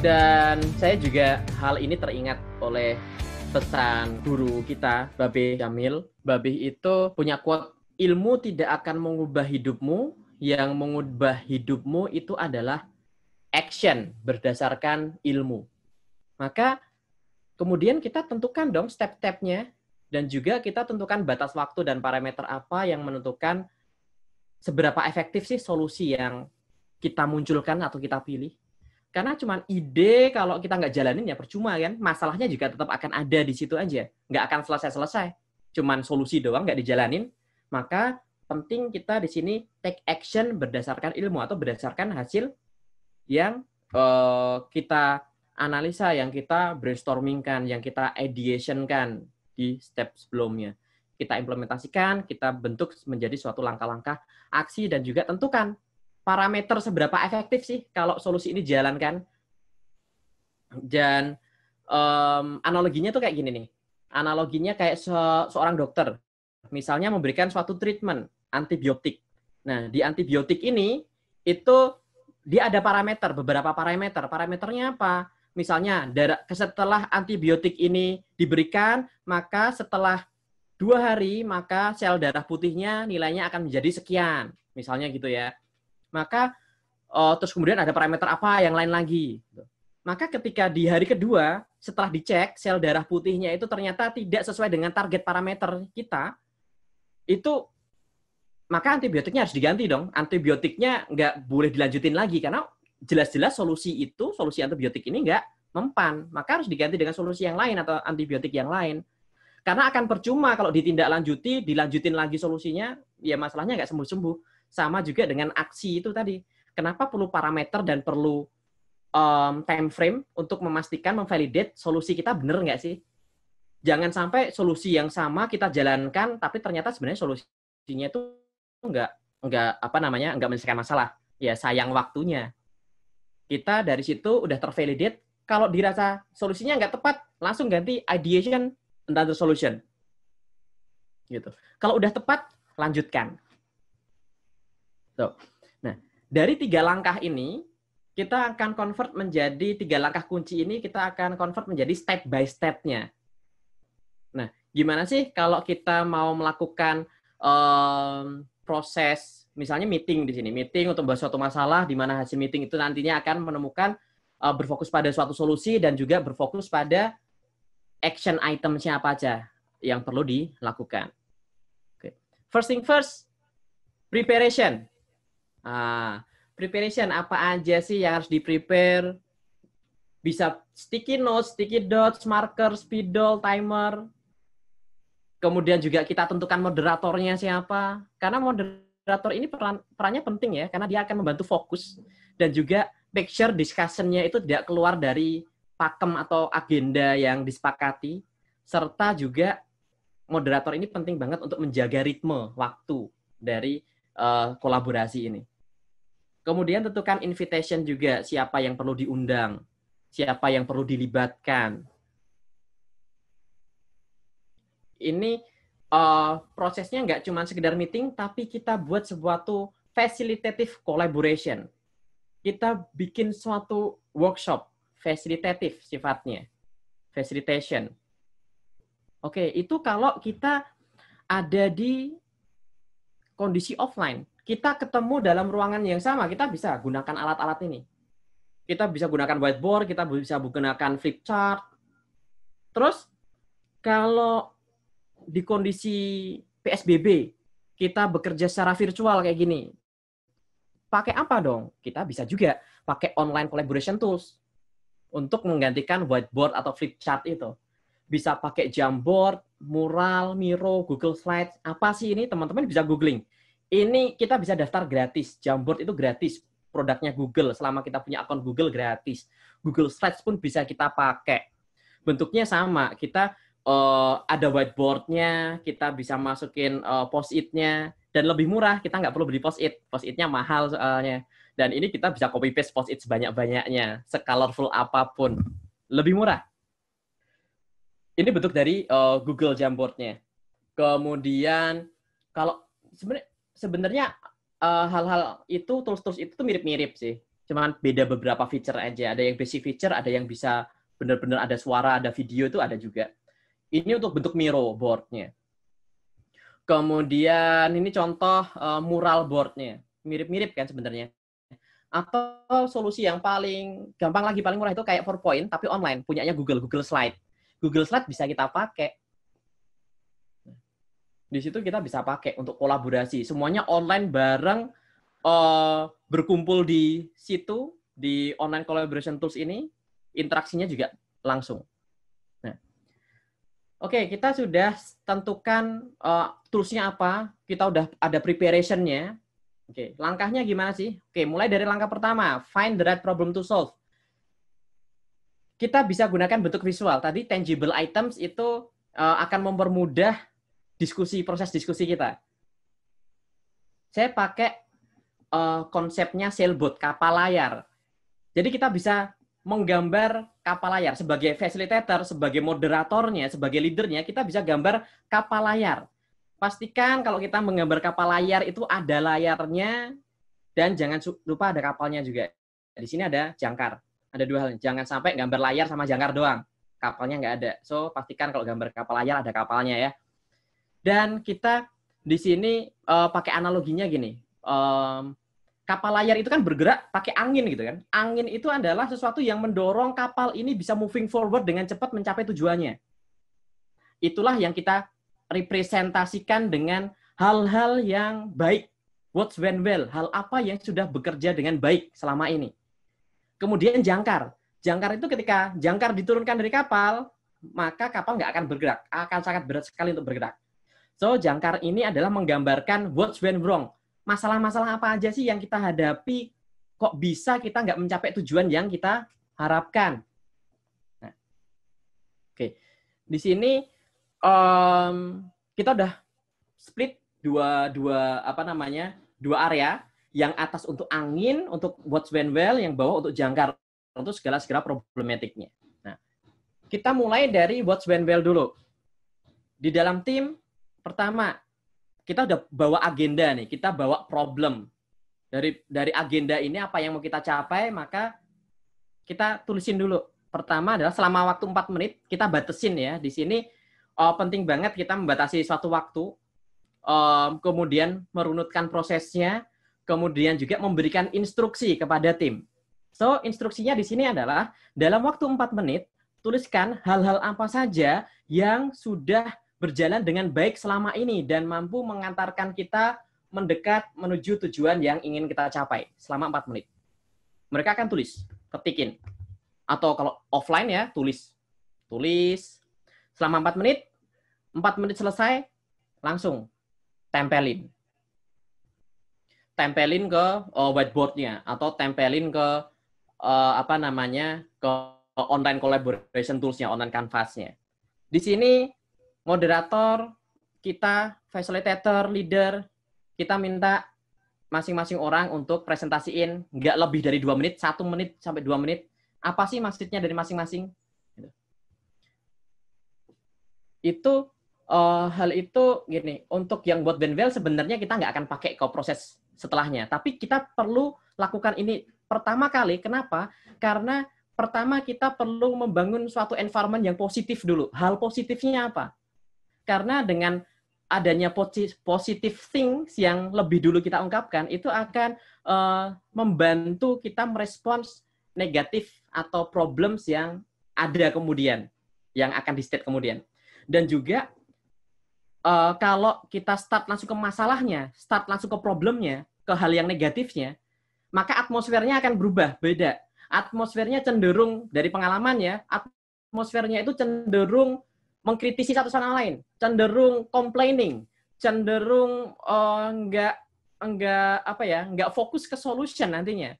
Dan saya juga hal ini teringat oleh pesan guru kita, Babe Jamil. Babe itu punya quote, ilmu tidak akan mengubah hidupmu, yang mengubah hidupmu itu adalah action berdasarkan ilmu. Maka kemudian kita tentukan dong step-stepnya dan juga kita tentukan batas waktu dan parameter apa yang menentukan seberapa efektif sih solusi yang kita munculkan atau kita pilih. Karena cuma ide kalau kita nggak jalanin ya percuma kan. Masalahnya juga tetap akan ada di situ aja. Nggak akan selesai-selesai. Cuman solusi doang nggak dijalanin. Maka penting kita di sini take action berdasarkan ilmu atau berdasarkan hasil yang uh, kita analisa, yang kita brainstorming kan, yang kita ideation kan di step sebelumnya. Kita implementasikan, kita bentuk menjadi suatu langkah-langkah aksi dan juga tentukan parameter seberapa efektif sih kalau solusi ini dijalankan. Dan um, analoginya tuh kayak gini nih. Analoginya kayak se seorang dokter, misalnya memberikan suatu treatment antibiotik. Nah, di antibiotik ini itu dia ada parameter, beberapa parameter. Parameternya apa? Misalnya, setelah antibiotik ini diberikan, maka setelah dua hari, maka sel darah putihnya nilainya akan menjadi sekian. Misalnya gitu ya. Maka uh, terus kemudian ada parameter apa yang lain lagi. Gitu. Maka ketika di hari kedua setelah dicek sel darah putihnya itu ternyata tidak sesuai dengan target parameter kita, itu maka antibiotiknya harus diganti dong. Antibiotiknya nggak boleh dilanjutin lagi karena jelas-jelas solusi itu, solusi antibiotik ini nggak mempan. Maka harus diganti dengan solusi yang lain atau antibiotik yang lain. Karena akan percuma kalau ditindaklanjuti, dilanjutin lagi solusinya, ya masalahnya nggak sembuh-sembuh. Sama juga dengan aksi itu tadi. Kenapa perlu parameter dan perlu um, time frame untuk memastikan memvalidate solusi kita benar nggak sih? Jangan sampai solusi yang sama kita jalankan, tapi ternyata sebenarnya solusinya itu nggak nggak apa namanya nggak menyelesaikan masalah. Ya sayang waktunya. Kita dari situ udah tervalidate. Kalau dirasa solusinya nggak tepat, langsung ganti ideation another solution. Gitu. Kalau udah tepat, lanjutkan. So, gitu. Nah, dari tiga langkah ini kita akan convert menjadi tiga langkah kunci ini kita akan convert menjadi step by step-nya. Nah, gimana sih kalau kita mau melakukan um, proses misalnya meeting di sini, meeting untuk membahas suatu masalah di mana hasil meeting itu nantinya akan menemukan uh, berfokus pada suatu solusi dan juga berfokus pada action item apa aja yang perlu dilakukan. Okay. First thing first, preparation. Ah, preparation apa aja sih yang harus di-prepare? Bisa sticky notes, sticky dots, marker, spidol, timer. Kemudian juga kita tentukan moderatornya siapa. Karena moderator ini peran, perannya penting ya, karena dia akan membantu fokus dan juga make sure discussion-nya itu tidak keluar dari pakem atau agenda yang disepakati serta juga moderator ini penting banget untuk menjaga ritme waktu dari uh, kolaborasi ini. Kemudian tentukan invitation juga siapa yang perlu diundang, siapa yang perlu dilibatkan. Ini uh, prosesnya nggak cuma sekedar meeting, tapi kita buat sesuatu facilitative collaboration. Kita bikin suatu workshop facilitative sifatnya, facilitation. Oke, itu kalau kita ada di kondisi offline kita ketemu dalam ruangan yang sama, kita bisa gunakan alat-alat ini. Kita bisa gunakan whiteboard, kita bisa gunakan flip chart. Terus kalau di kondisi PSBB kita bekerja secara virtual kayak gini. Pakai apa dong? Kita bisa juga pakai online collaboration tools untuk menggantikan whiteboard atau flip chart itu. Bisa pakai Jamboard, Mural, Miro, Google Slides. Apa sih ini? Teman-teman bisa googling ini kita bisa daftar gratis. Jamboard itu gratis. Produknya Google. Selama kita punya akun Google gratis. Google Slides pun bisa kita pakai. Bentuknya sama. Kita uh, ada whiteboardnya, kita bisa masukin uh, post-it-nya, dan lebih murah. Kita nggak perlu beli post-it. Post-it-nya mahal soalnya. Dan ini kita bisa copy paste post-it sebanyak-banyaknya, sekolorful apapun. Lebih murah. Ini bentuk dari uh, Google Jamboard-nya. Kemudian kalau sebenarnya sebenarnya hal eh, hal-hal itu tools-tools itu tuh mirip-mirip sih. Cuman beda beberapa feature aja. Ada yang basic feature, ada yang bisa benar-benar ada suara, ada video itu ada juga. Ini untuk bentuk miro boardnya. Kemudian ini contoh uh, mural boardnya. Mirip-mirip kan sebenarnya. Atau solusi yang paling gampang lagi, paling murah itu kayak PowerPoint, tapi online. Punyanya Google, Google Slide. Google Slide bisa kita pakai di situ kita bisa pakai untuk kolaborasi. Semuanya online bareng uh, berkumpul di situ di online collaboration tools ini, interaksinya juga langsung. Nah, oke okay, kita sudah tentukan uh, toolsnya apa, kita udah ada preparationnya. Oke, okay, langkahnya gimana sih? Oke, okay, mulai dari langkah pertama, find the right problem to solve. Kita bisa gunakan bentuk visual. Tadi tangible items itu eh, akan mempermudah diskusi proses diskusi kita. Saya pakai uh, konsepnya sailboat kapal layar. Jadi kita bisa menggambar kapal layar sebagai facilitator, sebagai moderatornya, sebagai leadernya kita bisa gambar kapal layar. Pastikan kalau kita menggambar kapal layar itu ada layarnya dan jangan lupa ada kapalnya juga. Di sini ada jangkar. Ada dua hal. Jangan sampai gambar layar sama jangkar doang. Kapalnya nggak ada. So, pastikan kalau gambar kapal layar ada kapalnya ya. Dan kita di sini uh, pakai analoginya gini. Um, kapal layar itu kan bergerak pakai angin gitu kan. Angin itu adalah sesuatu yang mendorong kapal ini bisa moving forward dengan cepat mencapai tujuannya. Itulah yang kita representasikan dengan hal-hal yang baik. What's when well, hal apa yang sudah bekerja dengan baik selama ini. Kemudian jangkar. Jangkar itu ketika jangkar diturunkan dari kapal, maka kapal nggak akan bergerak. Akan sangat berat sekali untuk bergerak. So, jangkar ini adalah menggambarkan what's went wrong. Masalah-masalah apa aja sih yang kita hadapi, kok bisa kita nggak mencapai tujuan yang kita harapkan. Nah, Oke, okay. di sini um, kita udah split dua dua apa namanya dua area yang atas untuk angin untuk what's went well yang bawah untuk jangkar untuk segala segala problematiknya. Nah, kita mulai dari what's went well dulu. Di dalam tim pertama kita udah bawa agenda nih, kita bawa problem. Dari dari agenda ini apa yang mau kita capai, maka kita tulisin dulu. Pertama adalah selama waktu 4 menit kita batasin ya. Di sini oh, penting banget kita membatasi suatu waktu, um, kemudian merunutkan prosesnya, kemudian juga memberikan instruksi kepada tim. So, instruksinya di sini adalah dalam waktu 4 menit tuliskan hal-hal apa saja yang sudah berjalan dengan baik selama ini dan mampu mengantarkan kita mendekat menuju tujuan yang ingin kita capai selama 4 menit. Mereka akan tulis, ketikin. Atau kalau offline ya, tulis. Tulis. Selama 4 menit, 4 menit selesai, langsung tempelin. Tempelin ke eh, whiteboardnya atau tempelin ke eh, apa namanya ke online collaboration toolsnya, online canvasnya. Di sini moderator, kita facilitator, leader, kita minta masing-masing orang untuk presentasiin nggak lebih dari dua menit, satu menit sampai dua menit. Apa sih maksudnya dari masing-masing? Gitu. Itu uh, hal itu gini. Untuk yang buat Benwell sebenarnya kita nggak akan pakai kok proses setelahnya. Tapi kita perlu lakukan ini pertama kali. Kenapa? Karena pertama kita perlu membangun suatu environment yang positif dulu. Hal positifnya apa? Karena dengan adanya positif things yang lebih dulu kita ungkapkan itu akan uh, membantu kita merespons negatif atau problems yang ada kemudian yang akan di state kemudian dan juga uh, kalau kita start langsung ke masalahnya start langsung ke problemnya ke hal yang negatifnya maka atmosfernya akan berubah beda atmosfernya cenderung dari pengalamannya atmosfernya itu cenderung mengkritisi satu sama lain, cenderung complaining, cenderung uh, eh, enggak enggak apa ya, enggak fokus ke solution nantinya.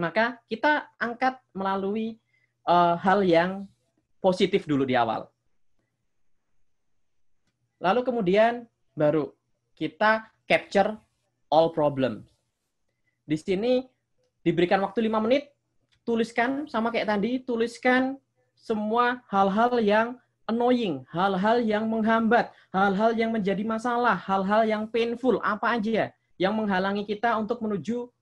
Maka kita angkat melalui uh, hal yang positif dulu di awal. Lalu kemudian baru kita capture all problem. Di sini diberikan waktu 5 menit, tuliskan sama kayak tadi, tuliskan semua hal-hal yang annoying, hal-hal yang menghambat, hal-hal yang menjadi masalah, hal-hal yang painful, apa aja ya, yang menghalangi kita untuk menuju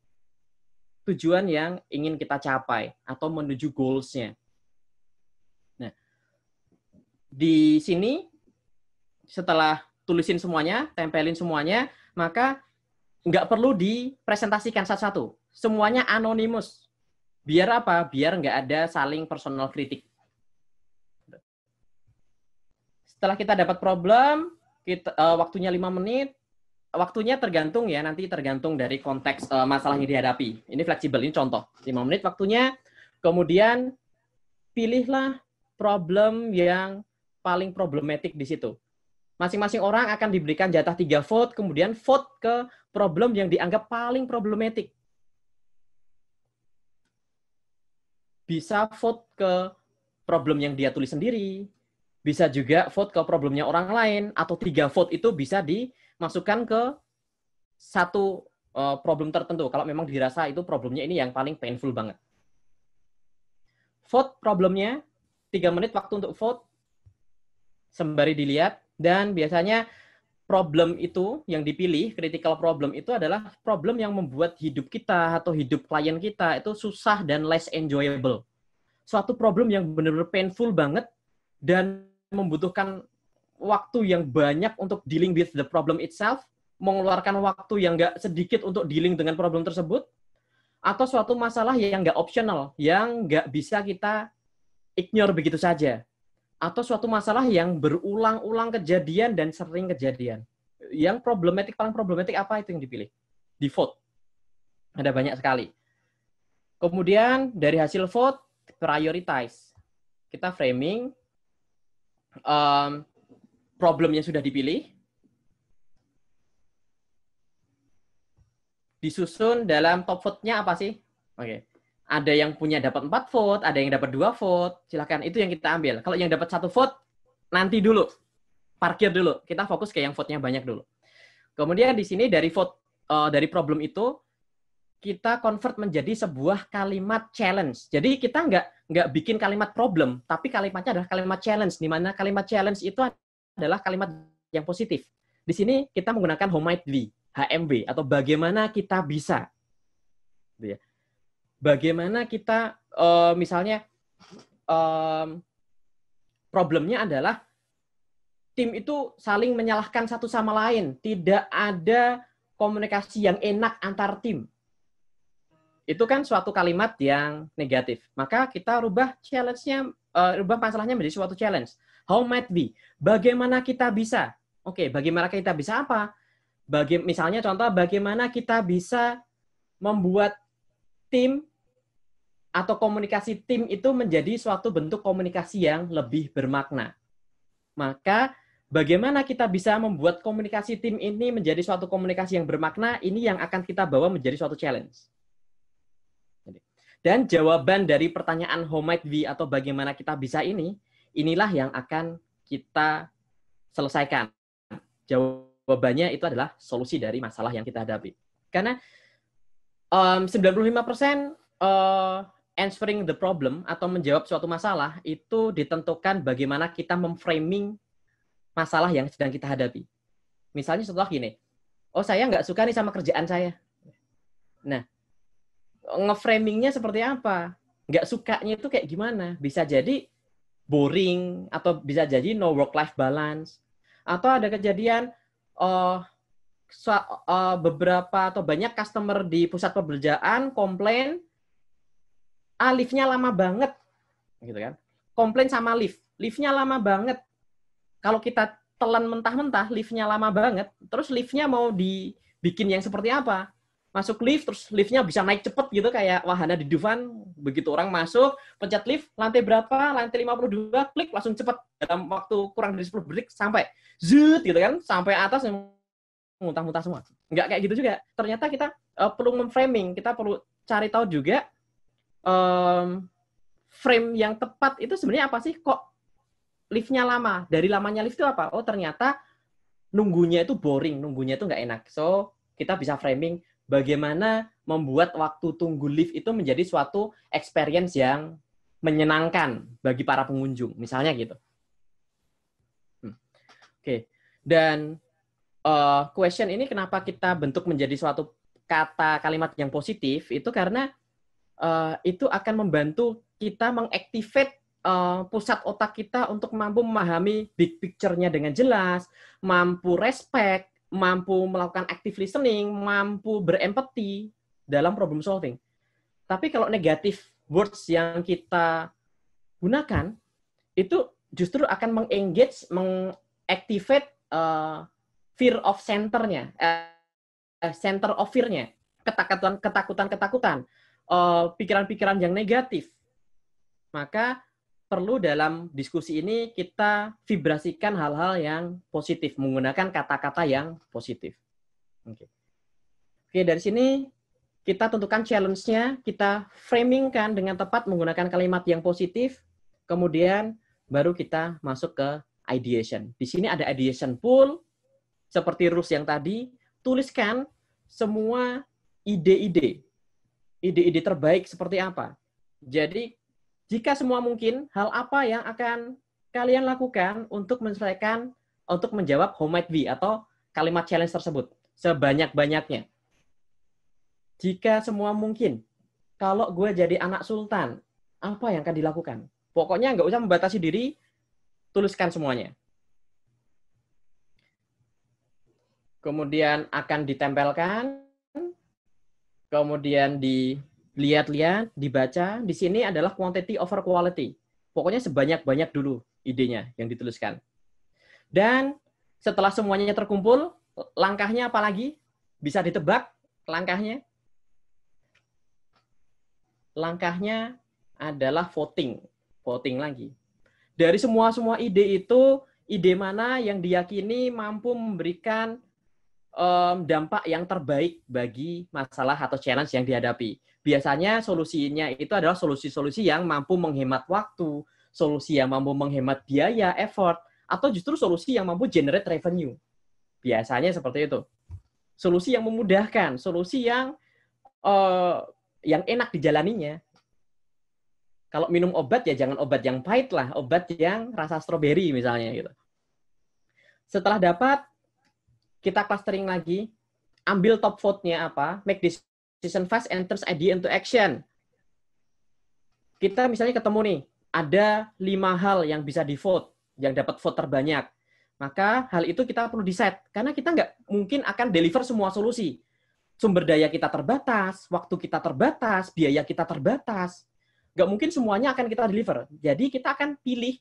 tujuan yang ingin kita capai atau menuju goals-nya. Nah, di sini setelah tulisin semuanya, tempelin semuanya, maka nggak perlu dipresentasikan satu-satu. Semuanya anonimus. Biar apa? Biar nggak ada saling personal kritik. setelah kita dapat problem, kita uh, waktunya lima menit. Waktunya tergantung ya, nanti tergantung dari konteks uh, yang dihadapi. Ini fleksibel, ini contoh. lima menit waktunya. Kemudian pilihlah problem yang paling problematik di situ. Masing-masing orang akan diberikan jatah tiga vote, kemudian vote ke problem yang dianggap paling problematik. Bisa vote ke problem yang dia tulis sendiri, bisa juga vote ke problemnya orang lain atau tiga vote itu bisa dimasukkan ke satu eh, problem tertentu kalau memang dirasa itu problemnya ini yang paling painful banget vote problemnya tiga menit waktu untuk vote sembari dilihat dan biasanya problem itu yang dipilih critical problem itu adalah problem yang membuat hidup kita atau hidup klien kita itu susah dan less enjoyable suatu problem yang benar-benar painful banget dan membutuhkan waktu yang banyak untuk dealing with the problem itself, mengeluarkan waktu yang nggak sedikit untuk dealing dengan problem tersebut, atau suatu masalah yang nggak optional, yang nggak bisa kita ignore begitu saja, atau suatu masalah yang berulang-ulang kejadian dan sering kejadian. Yang problematik paling problematik apa itu yang dipilih? Default. Ada banyak sekali. Kemudian dari hasil vote prioritize. Kita framing um, problemnya sudah dipilih, disusun dalam top vote-nya apa sih? Oke. Okay. Ada yang punya dapat empat vote, ada yang dapat dua vote. silahkan itu yang kita ambil. Kalau yang dapat satu vote nanti dulu. Parkir dulu. Kita fokus ke yang vote-nya banyak dulu. Kemudian di sini dari vote uh, dari problem itu kita convert menjadi sebuah kalimat challenge. Jadi kita nggak nggak bikin kalimat problem, tapi kalimatnya adalah kalimat challenge, di mana kalimat challenge itu adalah kalimat yang positif. Di sini kita menggunakan how might we, HMW, atau bagaimana kita bisa. Gitu ya. Bagaimana kita, eh, misalnya, problemnya adalah tim itu saling menyalahkan satu sama lain, tidak ada komunikasi yang enak antar tim itu kan suatu kalimat yang negatif. Maka kita rubah challenge-nya, uh, rubah masalahnya menjadi suatu challenge. How might be? Bagaimana kita bisa? Oke, okay, bagaimana kita bisa apa? Bagi, misalnya contoh, bagaimana kita bisa membuat tim atau komunikasi tim itu menjadi suatu bentuk komunikasi yang lebih bermakna. Maka bagaimana kita bisa membuat komunikasi tim ini menjadi suatu komunikasi yang bermakna, ini yang akan kita bawa menjadi suatu challenge. Dan jawaban dari pertanyaan how might we atau bagaimana kita bisa ini, inilah yang akan kita selesaikan. Jawabannya itu adalah solusi dari masalah yang kita hadapi. Karena um, 95% uh, answering the problem atau menjawab suatu masalah itu ditentukan bagaimana kita memframing masalah yang sedang kita hadapi. Misalnya setelah gini, oh saya nggak suka nih sama kerjaan saya. Nah, ngeframingnya seperti apa nggak sukanya itu kayak gimana bisa jadi boring atau bisa jadi no work life balance atau ada kejadian uh, eh, so, uh, eh, beberapa atau banyak customer di pusat perbelanjaan komplain ah liftnya lama banget gitu kan komplain sama lift liftnya lama banget kalau kita telan mentah-mentah liftnya lama banget terus liftnya mau dibikin yang seperti apa masuk lift terus liftnya bisa naik cepet gitu kayak wahana di Dufan begitu orang masuk pencet lift lantai berapa lantai 52 klik langsung cepet dalam waktu kurang dari 10 detik sampai zut gitu kan sampai atas muntah-muntah semua nggak kayak gitu juga ternyata kita uh, perlu memframing kita perlu cari tahu juga um, frame yang tepat itu sebenarnya apa sih kok liftnya lama dari lamanya lift itu apa oh ternyata nunggunya itu boring nunggunya itu nggak enak so kita bisa framing bagaimana membuat waktu tunggu lift itu menjadi suatu experience yang menyenangkan bagi para pengunjung, misalnya gitu. Hmm. Oke, okay. dan uh, question ini kenapa kita bentuk menjadi suatu kata kalimat yang positif itu karena uh, itu akan membantu kita mengaktifkan eh, pusat otak kita untuk mampu memahami big picture-nya dengan jelas, mampu respect, mampu melakukan active listening, mampu berempati dalam problem solving. Tapi kalau negatif words yang kita gunakan itu justru akan mengengage, mengactivate uh, fear of centernya, uh, center of fearnya, ketakutan, ketakutan, ketakutan, pikiran-pikiran uh, pikiran -pikiran yang negatif. Maka perlu dalam diskusi ini kita vibrasikan hal-hal yang positif menggunakan kata-kata yang positif. Oke. Okay. okay, dari sini kita tentukan challenge-nya, kita framingkan dengan tepat menggunakan kalimat yang positif, kemudian baru kita masuk ke ideation. Di sini ada ideation pool seperti rules yang tadi, tuliskan semua ide-ide. Ide-ide terbaik seperti apa. Jadi jika semua mungkin, hal apa yang akan kalian lakukan untuk menyelesaikan untuk menjawab how might be atau kalimat challenge tersebut sebanyak-banyaknya? Jika semua mungkin, kalau gue jadi anak sultan, apa yang akan dilakukan? Pokoknya nggak usah membatasi diri, tuliskan semuanya. Kemudian akan ditempelkan, kemudian di lihat-lihat, dibaca. Di sini adalah quantity over quality. Pokoknya sebanyak-banyak dulu idenya yang dituliskan. Dan setelah semuanya terkumpul, langkahnya apa lagi? Bisa ditebak langkahnya? Langkahnya adalah voting. Voting lagi. Dari semua-semua ide itu, ide mana yang diyakini mampu memberikan um, dampak yang terbaik bagi masalah atau challenge yang dihadapi. Biasanya solusinya itu adalah solusi-solusi yang mampu menghemat waktu, solusi yang mampu menghemat biaya, effort, atau justru solusi yang mampu generate revenue. Biasanya seperti itu. Solusi yang memudahkan, solusi yang uh, yang enak dijalaninya. Kalau minum obat ya jangan obat yang pahit lah, obat yang rasa stroberi misalnya gitu. Setelah dapat kita clustering lagi, ambil top vote-nya apa, make decision fast and turn idea into action. Kita misalnya ketemu nih, ada lima hal yang bisa di vote, yang dapat vote terbanyak. Maka hal itu kita perlu di-set, karena kita nggak mungkin akan deliver semua solusi. Sumber daya kita terbatas, waktu kita terbatas, biaya kita terbatas. Nggak mungkin semuanya akan kita deliver. Jadi kita akan pilih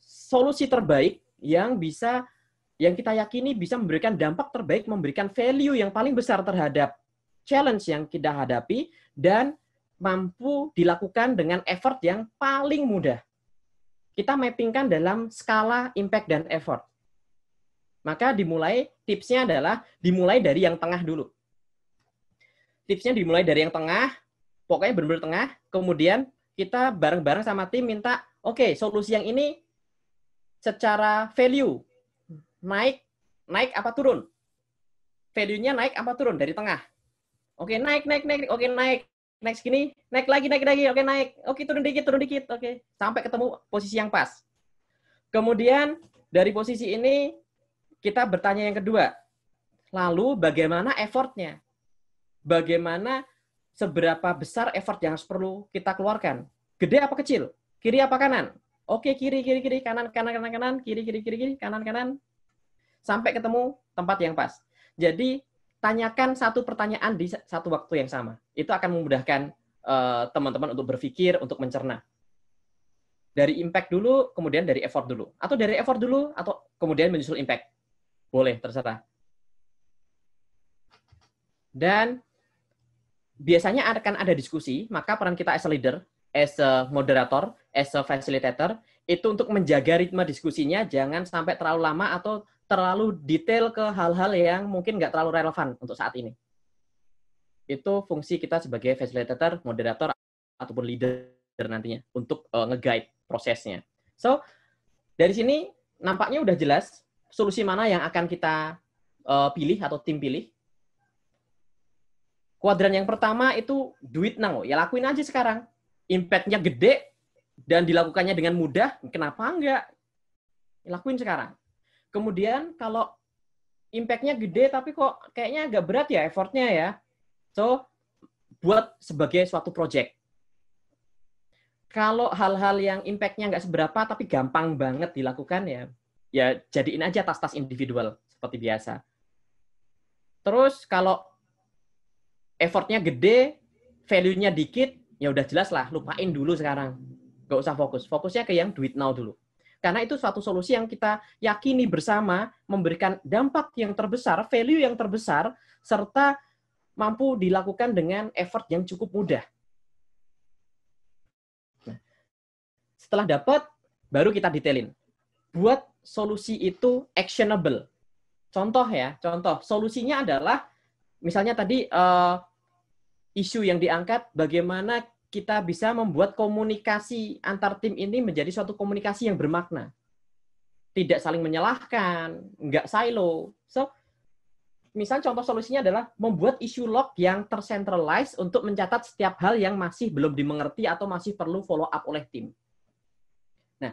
solusi terbaik yang bisa yang kita yakini bisa memberikan dampak terbaik, memberikan value yang paling besar terhadap challenge yang kita hadapi dan mampu dilakukan dengan effort yang paling mudah. Kita mappingkan dalam skala impact dan effort. Maka dimulai tipsnya adalah dimulai dari yang tengah dulu. Tipsnya dimulai dari yang tengah, pokoknya benar-benar tengah, kemudian kita bareng-bareng sama tim minta, oke, okay, solusi yang ini secara value naik naik apa turun? Value-nya naik apa turun dari tengah? Oke, naik naik naik. Oke, naik. Naik segini, naik lagi, naik lagi. Oke, naik. Oke, turun dikit, turun dikit. Oke, sampai ketemu posisi yang pas. Kemudian dari posisi ini kita bertanya yang kedua. Lalu bagaimana effortnya? Bagaimana seberapa besar effort yang harus perlu kita keluarkan? Gede apa kecil? Kiri apa kanan? Oke, kiri, kiri, kiri, kanan, kanan, kanan, kanan, kiri, kiri, kiri, kiri, kanan, kanan, sampai ketemu tempat yang pas. Jadi tanyakan satu pertanyaan di satu waktu yang sama. Itu akan memudahkan eh, teman-teman uh, untuk berpikir, untuk mencerna. Dari impact dulu, kemudian dari effort dulu. Atau dari effort dulu, atau kemudian menyusul impact. Boleh, terserah. Dan biasanya akan ada diskusi, maka peran kita as a leader, as a moderator, as a facilitator, itu untuk menjaga ritme diskusinya, jangan sampai terlalu lama atau terlalu detail ke hal-hal yang mungkin nggak terlalu relevan untuk saat ini. Itu fungsi kita sebagai facilitator, moderator, ataupun leader nantinya untuk uh, nge-guide prosesnya. So, dari sini nampaknya udah jelas solusi mana yang akan kita uh, pilih atau tim pilih. Kuadran yang pertama itu duit now. Oh. Ya lakuin aja sekarang. Impact-nya gede dan dilakukannya dengan mudah. Kenapa enggak? lakuin sekarang Kemudian kalau impact-nya gede tapi kok kayaknya agak berat ya effortnya ya. So, buat sebagai suatu project. Kalau hal-hal yang impact-nya nggak seberapa tapi gampang banget dilakukan ya, ya jadiin aja tas-tas individual seperti biasa. Terus kalau effortnya gede, value-nya dikit, ya udah jelas lah, lupain dulu sekarang. Nggak usah fokus. Fokusnya ke yang duit now dulu. Karena itu suatu solusi yang kita yakini bersama memberikan dampak yang terbesar, value yang terbesar, serta mampu dilakukan dengan effort yang cukup mudah. Setelah dapat, baru kita detailin. Buat solusi itu actionable. Contoh ya, contoh. Solusinya adalah, misalnya tadi uh, isu yang diangkat, bagaimana kita bisa membuat komunikasi antar tim ini menjadi suatu komunikasi yang bermakna. Tidak saling menyalahkan, nggak silo. So, misal contoh solusinya adalah membuat isu log yang tercentralized untuk mencatat setiap hal yang masih belum dimengerti atau masih perlu follow up oleh tim. Nah,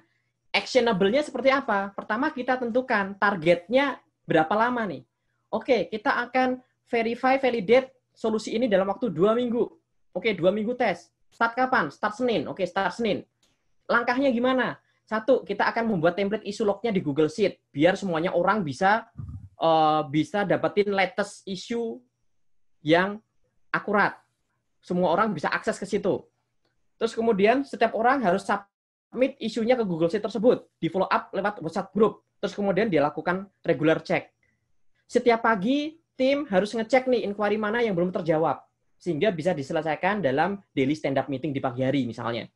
actionable-nya seperti apa? Pertama kita tentukan targetnya berapa lama nih. Oke, kita akan verify, validate solusi ini dalam waktu dua minggu. Oke, dua minggu tes. Start kapan? Start Senin. Oke, start Senin. Langkahnya gimana? Satu, kita akan membuat template isu lognya di Google Sheet biar semuanya orang bisa uh, bisa dapetin latest isu yang akurat. Semua orang bisa akses ke situ. Terus kemudian setiap orang harus submit isunya ke Google Sheet tersebut, di follow up lewat WhatsApp group. Terus kemudian dia lakukan regular check. Setiap pagi tim harus ngecek nih inquiry mana yang belum terjawab sehingga bisa diselesaikan dalam daily stand up meeting di pagi hari misalnya.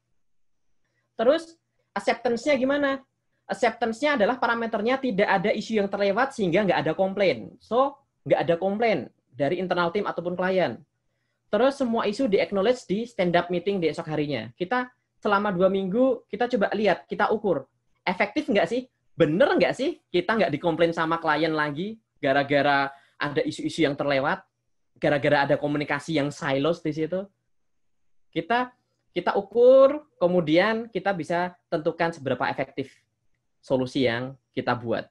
Terus acceptance-nya gimana? Acceptance-nya adalah parameternya tidak ada isu yang terlewat sehingga nggak ada komplain. So, nggak ada komplain dari internal tim ataupun klien. Terus semua isu di-acknowledge di stand up meeting di esok harinya. Kita selama dua minggu, kita coba lihat, kita ukur. Efektif nggak sih? Bener nggak sih kita nggak dikomplain sama klien lagi gara-gara ada isu-isu yang terlewat? gara-gara ada komunikasi yang silos di situ kita kita ukur kemudian kita bisa tentukan seberapa efektif solusi yang kita buat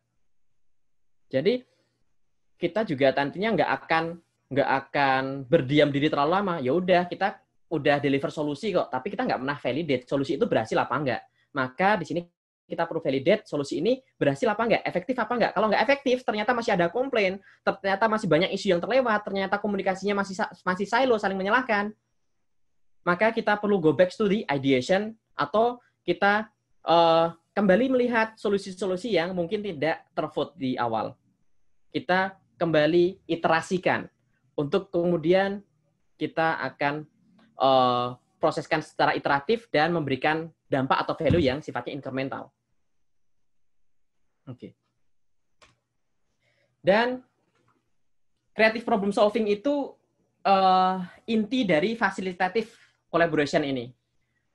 jadi kita juga nantinya nggak akan nggak akan berdiam diri terlalu lama ya udah kita udah deliver solusi kok tapi kita nggak pernah validate solusi itu berhasil apa enggak maka di sini kita perlu validate solusi ini berhasil apa enggak, efektif apa enggak. Kalau enggak efektif, ternyata masih ada komplain, ternyata masih banyak isu yang terlewat, ternyata komunikasinya masih masih silo, saling menyalahkan. Maka kita perlu go back to the ideation atau kita uh, kembali melihat solusi-solusi yang mungkin tidak tervote di awal. Kita kembali iterasikan untuk kemudian kita akan uh, proseskan secara iteratif dan memberikan dampak atau value yang sifatnya incremental. Oke. Dan creative problem solving itu uh, inti dari facilitative collaboration ini.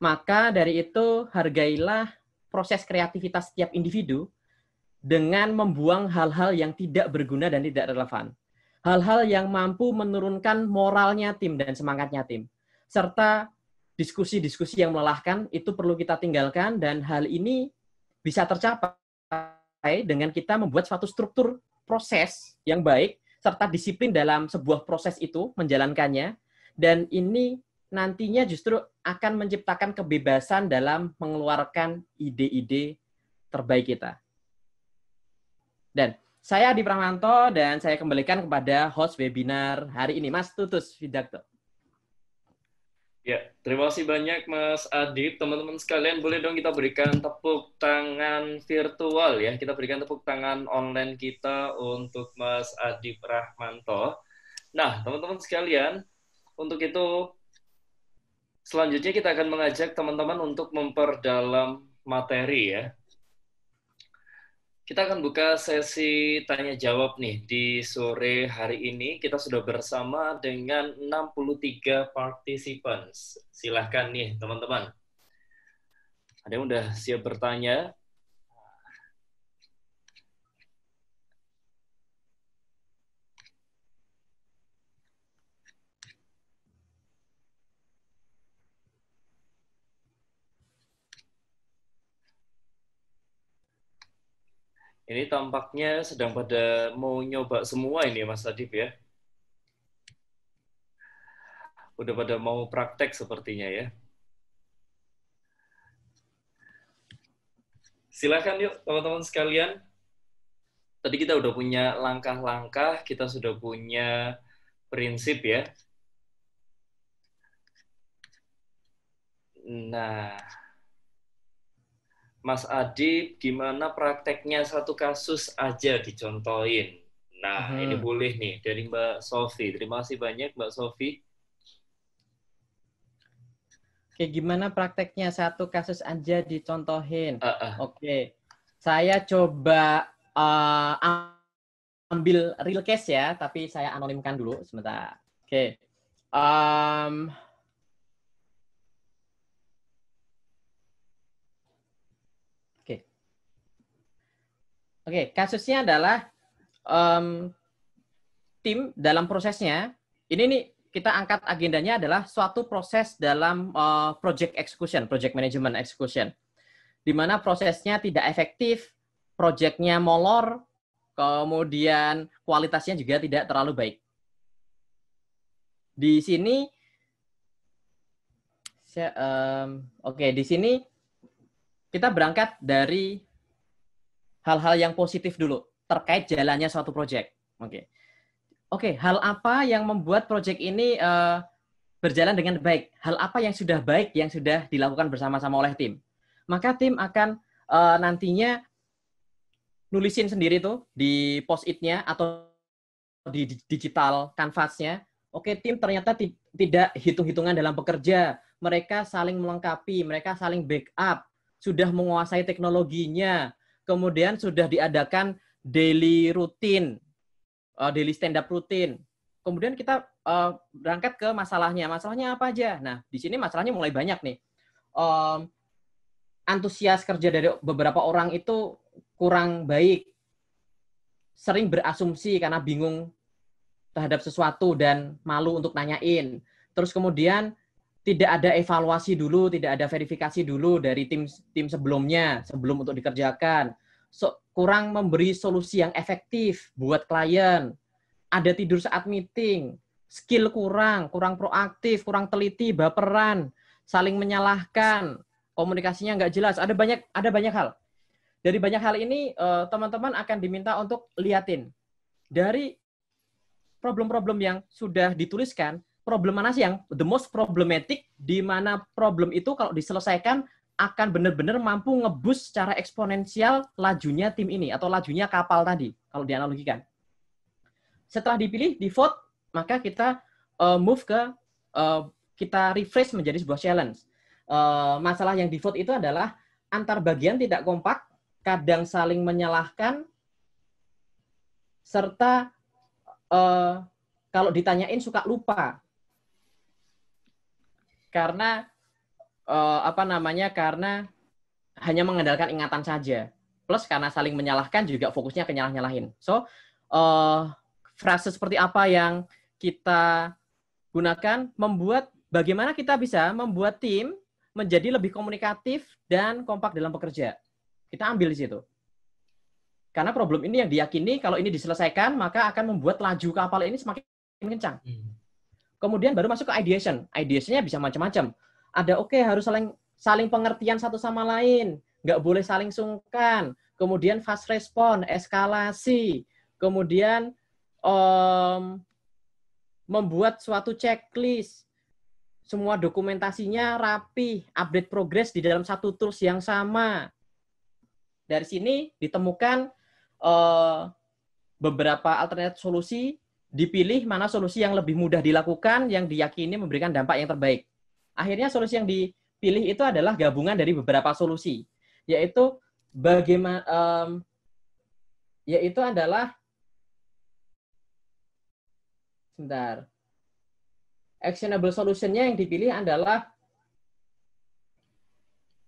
Maka dari itu hargailah proses kreativitas setiap individu dengan membuang hal-hal yang tidak berguna dan tidak relevan. Hal-hal yang mampu menurunkan moralnya tim dan semangatnya tim. Serta diskusi-diskusi yang melelahkan itu perlu kita tinggalkan dan hal ini bisa tercapai dengan kita membuat suatu struktur proses yang baik serta disiplin dalam sebuah proses itu menjalankannya dan ini nantinya justru akan menciptakan kebebasan dalam mengeluarkan ide-ide terbaik kita. Dan saya Adi Pramanto dan saya kembalikan kepada host webinar hari ini Mas Tutus Widakto. Ya, terima kasih banyak Mas Adit. Teman-teman sekalian, boleh dong kita berikan tepuk tangan virtual ya. Kita berikan tepuk tangan online kita untuk Mas Adit Rahmanto. Nah, teman-teman sekalian, untuk itu selanjutnya kita akan mengajak teman-teman untuk memperdalam materi ya. Kita akan buka sesi tanya jawab nih di sore hari ini. Kita sudah bersama dengan 63 participants. Silahkan nih teman-teman. Ada yang udah siap bertanya? Ini tampaknya sedang pada mau nyoba semua ini ya, Mas Adib ya. Udah pada mau praktek sepertinya ya. Silahkan yuk teman-teman sekalian. Tadi kita udah punya langkah-langkah, kita sudah punya prinsip ya. Nah, Mas Adi, gimana prakteknya satu kasus aja dicontohin. Nah, hmm. ini boleh nih dari Mbak Sofi. Terima kasih banyak Mbak Sofi. Oke, gimana prakteknya satu kasus aja dicontohin? Uh -uh. Oke, saya coba uh, ambil real case ya, tapi saya anonimkan dulu sebentar. Oke, um, Oke, okay, kasusnya adalah um, tim dalam prosesnya. Ini nih kita angkat agendanya adalah suatu proses dalam uh, project execution, project management execution, di mana prosesnya tidak efektif, projectnya molor, kemudian kualitasnya juga tidak terlalu baik. Di sini, um, oke, okay, di sini kita berangkat dari hal-hal yang positif dulu terkait jalannya suatu proyek. Oke. Okay. Oke, okay, hal apa yang membuat proyek ini uh, berjalan dengan baik? Hal apa yang sudah baik yang sudah dilakukan bersama-sama oleh tim? Maka tim akan uh, nantinya nulisin sendiri tuh di post-it-nya atau di digital kanvasnya. Oke, okay, tim ternyata tidak hitung-hitungan dalam bekerja. Mereka saling melengkapi, mereka saling backup, sudah menguasai teknologinya, kemudian sudah diadakan daily rutin, uh, eh, daily stand up rutin. Kemudian kita uh, berangkat ke masalahnya. Masalahnya apa aja? Nah, di sini masalahnya mulai banyak nih. Um, antusias kerja dari beberapa orang itu kurang baik. Sering berasumsi karena bingung terhadap sesuatu dan malu untuk nanyain. Terus kemudian tidak ada evaluasi dulu, tidak ada verifikasi dulu dari tim tim sebelumnya sebelum untuk dikerjakan. So, kurang memberi solusi yang efektif buat klien. Ada tidur saat meeting, skill kurang, kurang proaktif, kurang teliti, baperan, saling menyalahkan, komunikasinya nggak jelas. Ada banyak ada banyak hal. Dari banyak hal ini eh, teman-teman akan diminta untuk liatin dari problem-problem yang sudah dituliskan problem mana sih yang the most problematic di mana problem itu kalau diselesaikan akan benar-benar mampu ngebus secara eksponensial lajunya tim ini atau lajunya kapal tadi kalau dianalogikan. Setelah dipilih di vote, maka kita uh, move ke uh, kita refresh menjadi sebuah challenge. Uh, masalah yang di vote itu adalah antar bagian tidak kompak, kadang saling menyalahkan serta uh, kalau ditanyain suka lupa karena uh, apa namanya? Karena hanya mengandalkan ingatan saja. Plus karena saling menyalahkan juga fokusnya ke nyalah-nyalahin. So, uh, frase seperti apa yang kita gunakan membuat bagaimana kita bisa membuat tim menjadi lebih komunikatif dan kompak dalam bekerja. Kita ambil di situ. Karena problem ini yang diyakini kalau ini diselesaikan maka akan membuat laju kapal ini semakin kencang. Hmm. Kemudian baru masuk ke ideation. Ideationnya bisa macam-macam. Ada oke okay, harus saling saling pengertian satu sama lain, nggak boleh saling sungkan. Kemudian fast respon, eskalasi, kemudian um, membuat suatu checklist, semua dokumentasinya rapi, update progress di dalam satu tools yang sama. Dari sini ditemukan uh, beberapa alternatif solusi dipilih mana solusi yang lebih mudah dilakukan, yang diyakini memberikan dampak yang terbaik. Akhirnya solusi yang dipilih itu adalah gabungan dari beberapa solusi, yaitu bagaimana, um, yaitu adalah, sebentar, actionable solution-nya yang dipilih adalah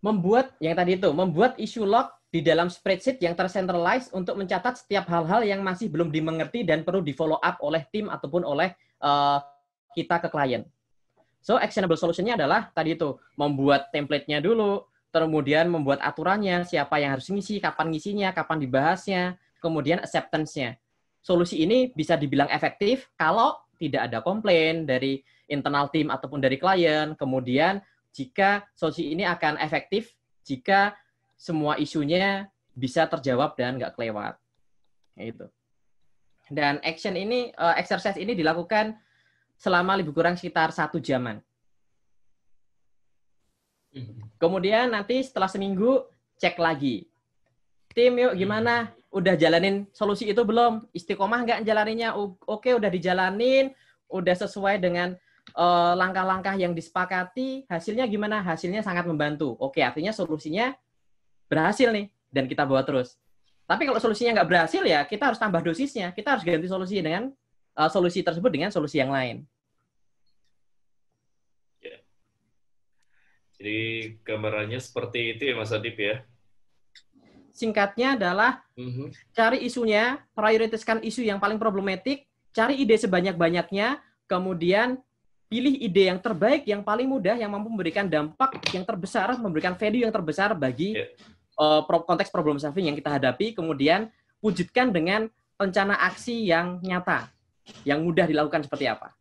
membuat yang tadi itu membuat issue log di dalam spreadsheet yang tercentralized untuk mencatat setiap hal-hal yang masih belum dimengerti dan perlu di follow up oleh tim ataupun oleh uh, kita ke klien. So actionable solution-nya adalah tadi itu membuat template-nya dulu, kemudian membuat aturannya, siapa yang harus ngisi, kapan ngisinya, kapan dibahasnya, kemudian acceptance-nya. Solusi ini bisa dibilang efektif kalau tidak ada komplain dari internal tim ataupun dari klien. Kemudian jika solusi ini akan efektif jika semua isunya bisa terjawab dan nggak kelewat. Itu. Dan action ini, uh, exercise ini dilakukan selama lebih kurang sekitar satu jaman. Mhm. Kemudian nanti setelah seminggu cek lagi. Tim yuk gimana? Mhm. Udah jalanin solusi itu belum? Istiqomah nggak jalaninya? Oke udah dijalanin, udah sesuai dengan eh, langkah-langkah uh, langkah -langkah yang disepakati. Hasilnya gimana? Hasilnya sangat membantu. Oke artinya solusinya berhasil nih dan kita bawa terus. Tapi kalau solusinya nggak berhasil ya kita harus tambah dosisnya. Kita harus ganti solusi dengan uh, solusi tersebut dengan solusi yang lain. Ya. Jadi gambarannya seperti itu ya Mas Adip ya. Singkatnya adalah mm-hmm. cari isunya, prioritaskan isu yang paling problematik, cari ide sebanyak-banyaknya, kemudian pilih ide yang terbaik, yang paling mudah, yang mampu memberikan dampak yang terbesar, memberikan value yang terbesar bagi yeah uh, konteks problem solving yang kita hadapi, kemudian wujudkan dengan rencana aksi yang nyata, yang mudah dilakukan seperti apa.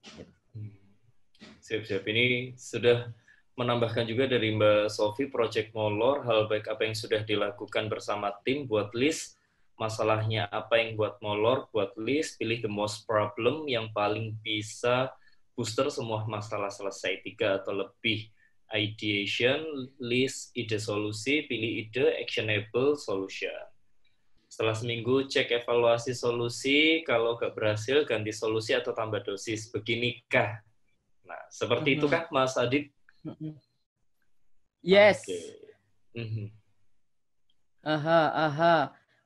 Siap-siap. Ini sudah menambahkan juga dari Mbak Sofi, Project Molor, hal baik apa yang sudah dilakukan bersama tim, buat list masalahnya apa yang buat Molor, buat list, pilih the most problem yang paling bisa booster semua masalah selesai, tiga atau lebih ideation, list ide solusi, pilih ide, actionable, solution. Setelah seminggu, cek evaluasi solusi, kalau nggak berhasil, ganti solusi atau tambah dosis. Beginikah? Nah, seperti mm -hmm. itu mm-hmm. kah, Mas Adit? Mm-hmm. Yes. Okay. Mm -hmm. Aha, aha.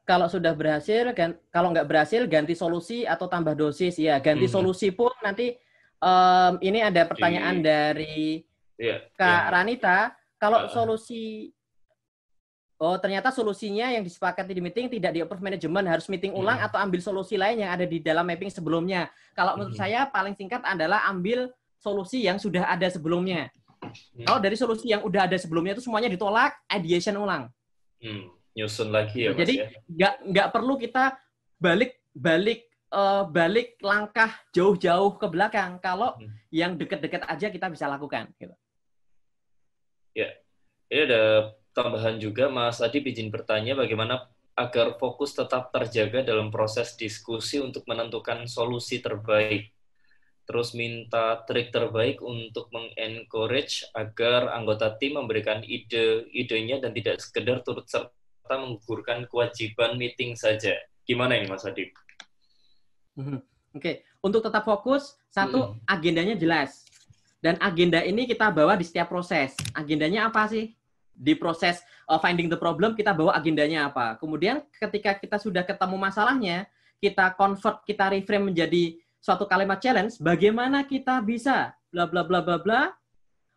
Kalau sudah berhasil, kalau nggak berhasil, ganti solusi atau tambah dosis. Ya, ganti mm -hmm. solusi pun nanti um, ini ada pertanyaan Di... dari Iya, Kak yeah. Ranita, kalau uh, solusi Oh, ternyata solusinya yang disepakati di meeting tidak di approve manajemen, harus meeting iya. ulang yeah. atau ambil solusi lain yang ada di dalam mapping sebelumnya. Kalau menurut saya paling singkat adalah ambil solusi yang sudah ada sebelumnya. Iya. Kalau dari solusi yang sudah ada sebelumnya itu semuanya ditolak, ideation ulang. Hmm, nyusun lagi ya. Jadi ya? nggak ya? nggak perlu kita balik balik uh, balik langkah jauh-jauh ke belakang. Kalau hmm. yang deket-deket aja kita bisa lakukan. Gitu. Ya, ini ada tambahan juga Mas Adi izin bertanya bagaimana agar fokus tetap terjaga dalam proses diskusi untuk menentukan solusi terbaik. Terus minta trik terbaik untuk mengencourage agar anggota tim memberikan ide-idenya dan tidak sekedar turut serta menggugurkan kewajiban meeting saja. Gimana ini Mas Adi? Mhm. Oke, okay. untuk tetap fokus, satu mhm. agendanya jelas. Dan agenda ini kita bawa di setiap proses. Agendanya apa sih? Di proses uh, finding the problem kita bawa agendanya apa. Kemudian ketika kita sudah ketemu masalahnya, kita convert, kita reframe menjadi suatu kalimat challenge, bagaimana kita bisa bla bla bla bla bla.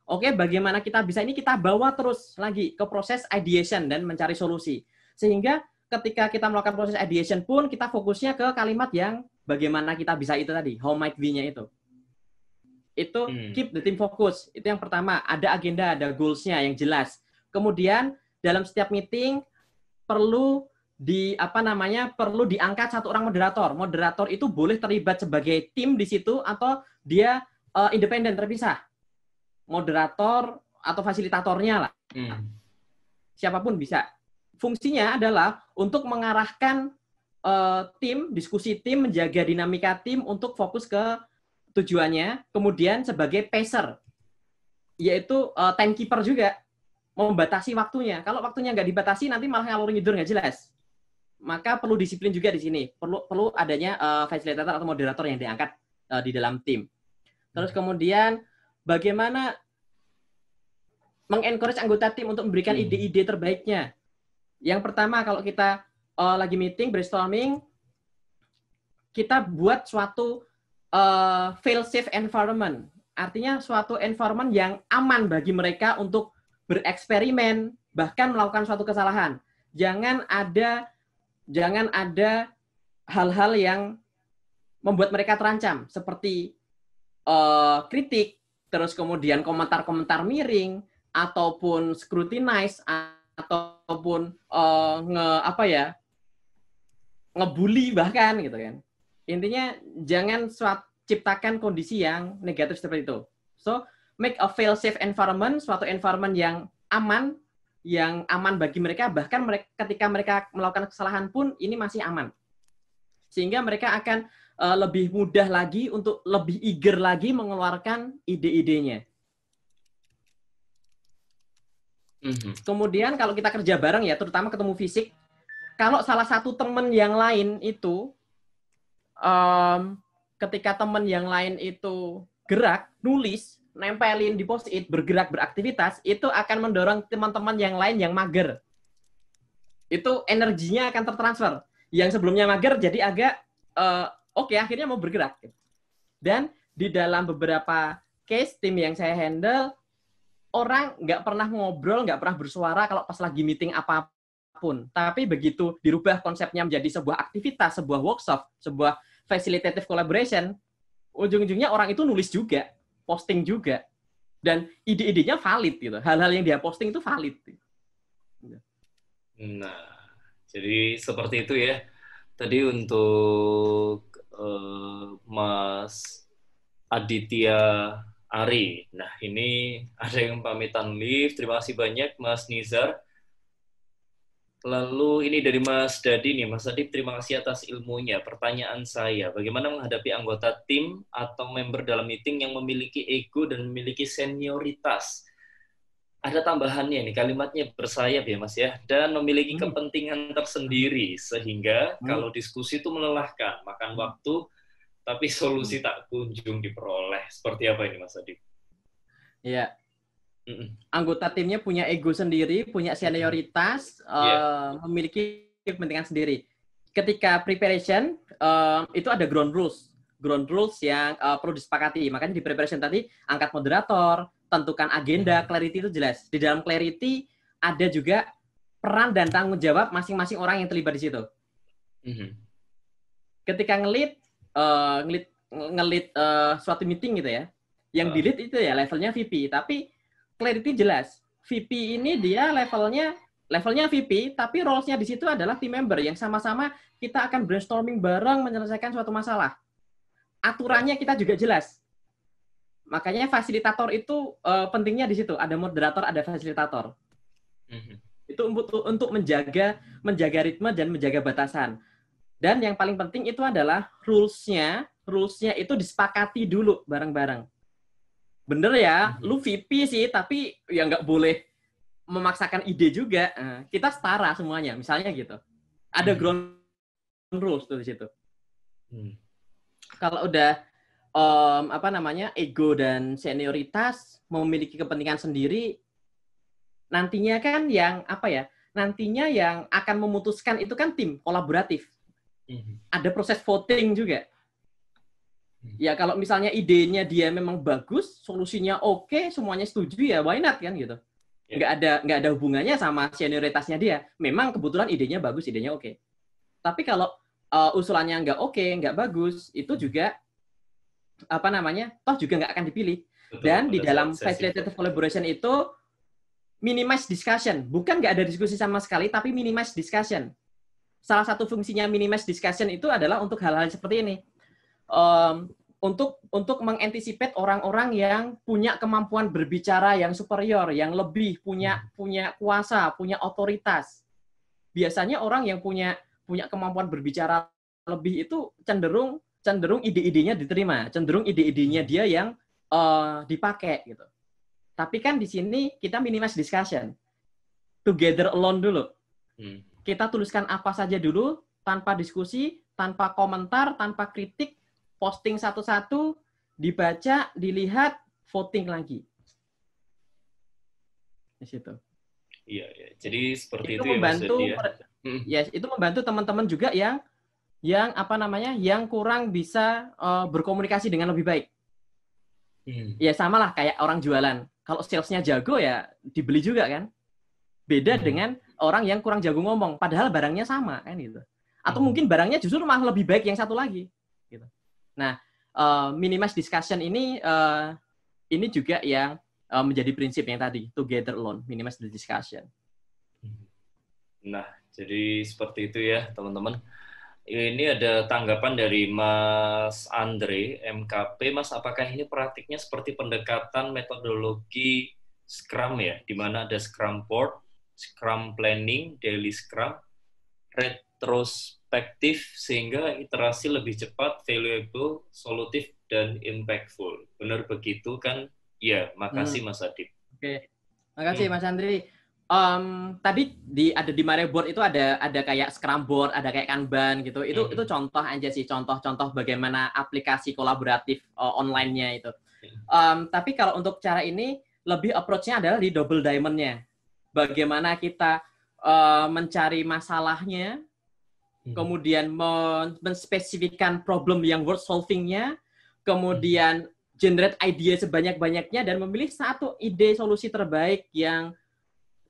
Oke, bagaimana kita bisa ini kita bawa terus lagi ke proses ideation dan mencari solusi. Sehingga ketika kita melakukan proses ideation pun kita fokusnya ke kalimat yang bagaimana kita bisa itu tadi, how might be-nya itu. Itu hmm. keep the team fokus. Itu yang pertama, ada agenda, ada goalsnya yang jelas. Kemudian dalam setiap meeting perlu di apa namanya perlu diangkat satu orang moderator. Moderator itu boleh terlibat sebagai tim di situ atau dia uh, independen terpisah. Moderator atau fasilitatornya lah. Hmm. Siapapun bisa. Fungsinya adalah untuk mengarahkan uh, tim, diskusi tim, menjaga dinamika tim untuk fokus ke tujuannya, kemudian sebagai pacer, yaitu uh, timekeeper juga, membatasi waktunya. Kalau waktunya nggak dibatasi, nanti malah ngalur ngidur nggak jelas. Maka perlu disiplin juga di sini. Perlu perlu adanya uh, facilitator atau moderator yang diangkat uh, di dalam tim. Terus hmm. kemudian bagaimana mengencourage anggota tim untuk memberikan hmm. ide-ide terbaiknya. Yang pertama kalau kita uh, lagi meeting brainstorming, kita buat suatu uh, fail safe environment. Artinya suatu environment yang aman bagi mereka untuk bereksperimen, bahkan melakukan suatu kesalahan. Jangan ada jangan ada hal-hal yang membuat mereka terancam seperti uh, kritik, terus kemudian komentar-komentar miring ataupun scrutinize ataupun uh, nge apa ya ngebully bahkan gitu kan Intinya jangan suat, ciptakan kondisi yang negatif seperti itu. So, make a fail safe environment, suatu environment yang aman, yang aman bagi mereka, bahkan mereka ketika mereka melakukan kesalahan pun ini masih aman. Sehingga mereka akan uh, lebih mudah lagi untuk lebih eager lagi mengeluarkan ide-idenya. Mm-hmm. Kemudian kalau kita kerja bareng ya, terutama ketemu fisik, kalau salah satu teman yang lain itu um, ketika teman yang lain itu gerak, nulis, nempelin di post-it, bergerak, beraktivitas, itu akan mendorong teman-teman yang lain yang mager. Itu energinya akan tertransfer. Yang sebelumnya mager jadi agak uh, oke okay, akhirnya mau bergerak. Dan di dalam beberapa case tim yang saya handle orang nggak pernah ngobrol, nggak pernah bersuara kalau pas lagi meeting apapun. Tapi begitu dirubah konsepnya menjadi sebuah aktivitas, sebuah workshop, sebuah facilitative collaboration, ujung-ujungnya orang itu nulis juga, posting juga, dan ide-idenya valid gitu. Hal-hal yang dia posting itu valid. Gitu. Nah, jadi seperti itu ya. Tadi untuk uh, Mas Aditya Ari. Nah, ini ada yang pamitan live. Terima kasih banyak Mas Nizar Lalu ini dari Mas Dadi nih, Mas Dadi terima kasih atas ilmunya. Pertanyaan saya, bagaimana menghadapi anggota tim atau member dalam meeting yang memiliki ego dan memiliki senioritas? Ada tambahannya nih, kalimatnya bersayap ya Mas ya, dan memiliki hmm. kepentingan tersendiri, sehingga hmm. kalau diskusi itu melelahkan, makan waktu, tapi solusi hmm. tak kunjung diperoleh. Seperti apa ini Mas Dadi? Ya anggota timnya punya ego sendiri, punya senioritas, eh, yeah. uh, memiliki kepentingan sendiri. Ketika preparation uh, itu ada ground rules, ground rules yang uh, perlu disepakati. Makanya di preparation tadi angkat moderator, tentukan agenda, clarity itu jelas. Di dalam clarity ada juga peran dan tanggung jawab masing-masing orang yang terlibat di situ. Mm -hmm. Ketika ngelit, uh, ngelit ngelit uh, suatu meeting gitu ya, yang uh. Ah. dilit itu ya levelnya VP, tapi clarity jelas. VP ini dia levelnya levelnya VP, tapi roles-nya di situ adalah team member yang sama-sama kita akan brainstorming bareng menyelesaikan suatu masalah. Aturannya kita juga jelas. Makanya fasilitator itu uh, pentingnya di situ. Ada moderator, ada fasilitator. Mhm. Itu untuk untuk menjaga menjaga ritme dan menjaga batasan. Dan yang paling penting itu adalah rules-nya, rules-nya itu disepakati dulu bareng-bareng bener ya mm-hmm. lu VP sih tapi ya nggak boleh memaksakan ide juga eh, kita setara semuanya misalnya gitu ada hmm ground rules tuh di situ mm. kalau udah um, apa namanya ego dan senioritas memiliki kepentingan sendiri nantinya kan yang apa ya nantinya yang akan memutuskan itu kan tim kolaboratif mm-hmm. ada proses voting juga Ya kalau misalnya idenya dia memang bagus, solusinya oke, okay, semuanya setuju ya why not kan gitu. Yeah. Nggak ada nggak ada hubungannya sama senioritasnya dia. Memang kebetulan idenya bagus, idenya oke. Okay. Tapi kalau uh, usulannya nggak oke, okay, nggak bagus, itu hmm. juga apa namanya, toh juga nggak akan dipilih. Betul, Dan di dalam facilitated collaboration itu minimize discussion. Bukan nggak ada diskusi sama sekali, tapi minimize discussion. Salah satu fungsinya minimize discussion itu adalah untuk hal-hal seperti ini um, untuk untuk mengantisipate orang-orang yang punya kemampuan berbicara yang superior, yang lebih punya hmm. punya kuasa, punya otoritas. Biasanya orang yang punya punya kemampuan berbicara lebih itu cenderung cenderung ide-idenya diterima, cenderung ide-idenya dia yang uh, dipakai gitu. Tapi kan di sini kita minimize discussion, together alone dulu. Hmm. Kita tuliskan apa saja dulu tanpa diskusi, tanpa komentar, tanpa kritik, posting satu-satu, dibaca, dilihat, voting lagi. Di situ. Iya, iya. jadi seperti itu, itu ya, membantu, ya, ya itu membantu teman-teman juga yang yang apa namanya yang kurang bisa uh, berkomunikasi dengan lebih baik. Hmm. Ya samalah kayak orang jualan. Kalau salesnya jago ya dibeli juga kan. Beda hmm. dengan orang yang kurang jago ngomong, padahal barangnya sama kan gitu. Atau hmm. mungkin barangnya justru malah lebih baik yang satu lagi. Gitu. Nah, uh, eh, minimize discussion ini uh, ini juga yang uh, menjadi prinsip yang tadi together alone, minimize the discussion. Nah, jadi seperti itu ya teman-teman. Ini ada tanggapan dari Mas Andre MKP. Mas, apakah ini praktiknya seperti pendekatan metodologi Scrum ya, di mana ada Scrum Board, Scrum Planning, Daily Scrum, Retrospect efektif sehingga iterasi lebih cepat, valuable, solutif dan impactful. Benar begitu kan? Ya, makasih hmm. Mas Adip. Oke. Okay. Makasih hmm. Mas Andri. Um, tadi di ada di Mareboard itu ada ada kayak Scrum board, ada kayak Kanban gitu. Itu hmm. itu contoh aja sih contoh-contoh bagaimana aplikasi kolaboratif uh, online-nya itu. Um, tapi kalau untuk cara ini lebih approach-nya adalah di double diamond-nya. Bagaimana kita uh, mencari masalahnya, Hmm. kemudian men menspesifikkan problem yang worth solvingnya, kemudian hmm. generate ide sebanyak-banyaknya dan memilih satu ide solusi terbaik yang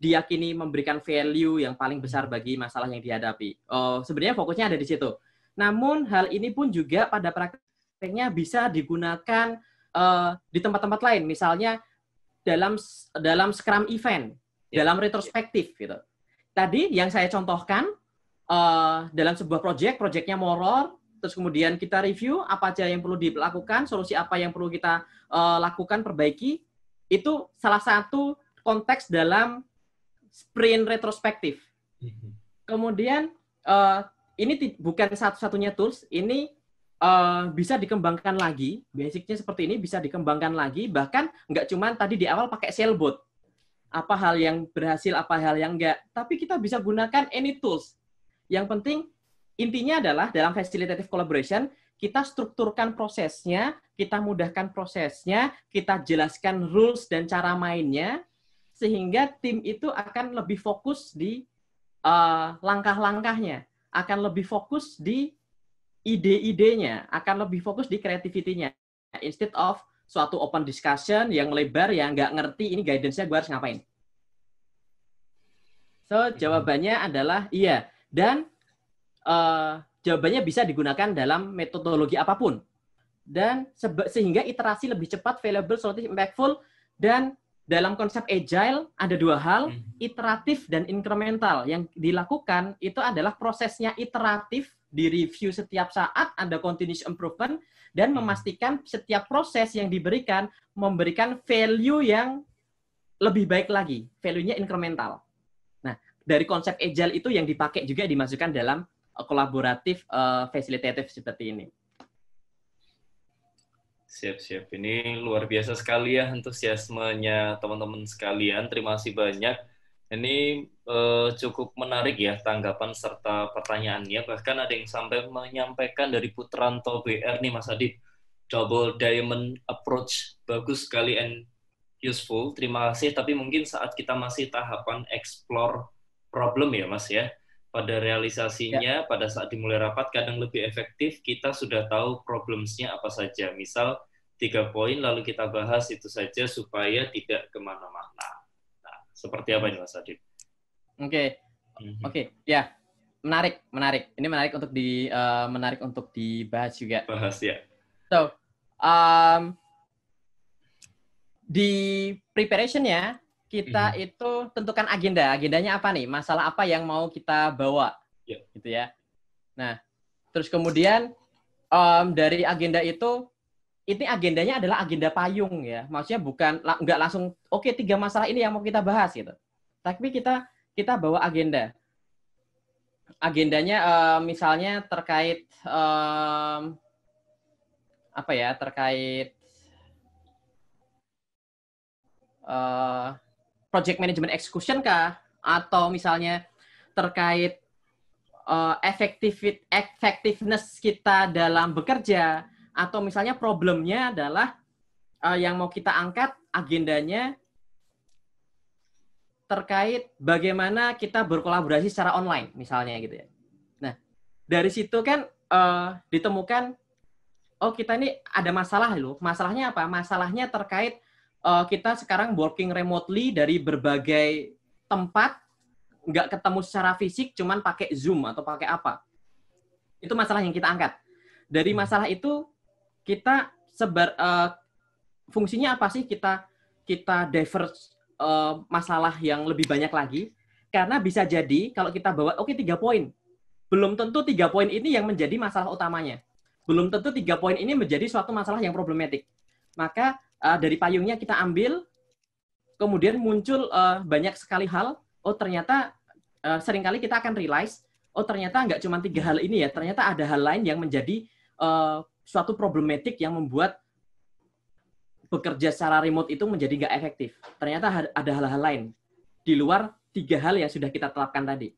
diyakini memberikan value yang paling besar hmm. bagi masalah yang dihadapi. Oh, sebenarnya fokusnya ada di situ. Namun hal ini pun juga pada prakteknya bisa digunakan uh, di tempat-tempat lain, misalnya dalam dalam scrum event, ya. dalam retrospektif gitu. Tadi yang saya contohkan uh, dalam sebuah proyek, proyeknya moror, terus kemudian kita review apa aja yang perlu dilakukan, solusi apa yang perlu kita uh, lakukan, perbaiki, itu salah satu konteks dalam sprint retrospektif. Mhm. Kemudian uh, ini bukan satu-satunya tools, ini uh, bisa dikembangkan lagi. Basicnya seperti ini bisa dikembangkan lagi. Bahkan nggak cuma tadi di awal pakai sailboat. Apa hal yang berhasil, apa hal yang enggak. Tapi kita bisa gunakan any tools. Yang penting intinya adalah dalam facilitative collaboration kita strukturkan prosesnya, kita mudahkan prosesnya, kita jelaskan rules dan cara mainnya sehingga tim itu akan lebih fokus di uh, langkah-langkahnya, akan lebih fokus di ide-idenya, akan lebih fokus di kreativitinya instead of suatu open discussion yang lebar yang nggak ngerti ini guidance-nya gue harus ngapain. So iya. jawabannya adalah iya dan uh, jawabannya bisa digunakan dalam metodologi apapun. Dan sehingga iterasi lebih cepat, valuable, solutif, impactful, dan dalam konsep agile ada dua hal, hmm. iteratif dan incremental. Yang dilakukan itu adalah prosesnya iteratif, di review setiap saat, ada continuous improvement, dan hmm. memastikan setiap proses yang diberikan memberikan value yang lebih baik lagi, value-nya incremental dari konsep agile itu yang dipakai juga dimasukkan dalam eh, kolaboratif uh, eh, fasilitatif seperti ini. Siap, siap. Ini luar biasa sekali ya antusiasmenya teman-teman sekalian. Terima kasih banyak. Ini uh, cukup menarik ya tanggapan serta pertanyaannya. Bahkan ada yang sampai menyampaikan dari Putranto BR nih Mas Adit. Double Diamond Approach. Bagus sekali and useful. Terima kasih. Tapi mungkin saat kita masih tahapan explore problem ya Mas ya. Pada realisasinya ya. pada saat dimulai rapat kadang lebih efektif kita sudah tahu problemsnya apa saja. Misal tiga poin lalu kita bahas itu saja supaya tidak kemana-mana. Nah, seperti apa ini Mas Adit? Oke, okay. Mhm. oke, okay. ya menarik, menarik. Ini menarik untuk di uh, menarik untuk dibahas juga. Bahas ya. So, um, di preparationnya kita hmm. itu tentukan agenda. Agendanya apa nih? Masalah apa yang mau kita bawa? Yeah. Gitu ya. Nah, terus kemudian um, dari agenda itu ini agendanya adalah agenda payung ya. Maksudnya bukan nggak langsung oke okay, tiga masalah ini yang mau kita bahas gitu. Tapi kita kita bawa agenda. Agendanya uh, misalnya terkait um, apa ya? Terkait eh, project management execution kah atau misalnya terkait uh, kita dalam bekerja atau misalnya problemnya adalah uh, yang mau kita angkat agendanya terkait bagaimana kita berkolaborasi secara online misalnya gitu ya. Nah, dari situ kan uh, ditemukan oh kita ini ada masalah loh. Masalahnya apa? Masalahnya terkait uh, kita sekarang working remotely dari berbagai tempat, nggak ketemu secara fisik, cuman pakai Zoom atau pakai apa. Itu masalah yang kita angkat. Dari hmm. masalah itu kita sebar uh, fungsinya apa sih kita kita diverse uh, masalah yang lebih banyak lagi karena bisa jadi kalau kita bawa oke okay, tiga poin belum tentu tiga poin ini yang menjadi masalah utamanya belum tentu tiga poin ini menjadi suatu masalah yang problematik maka uh, dari payungnya kita ambil, kemudian muncul uh, banyak sekali hal. Oh ternyata uh, seringkali kita akan realize, oh ternyata nggak cuma tiga hal ini ya, ternyata ada hal lain yang menjadi uh, suatu problematik yang membuat bekerja secara remote itu menjadi nggak efektif. Ternyata ada hal-hal lain di luar tiga hal yang sudah kita terapkan tadi.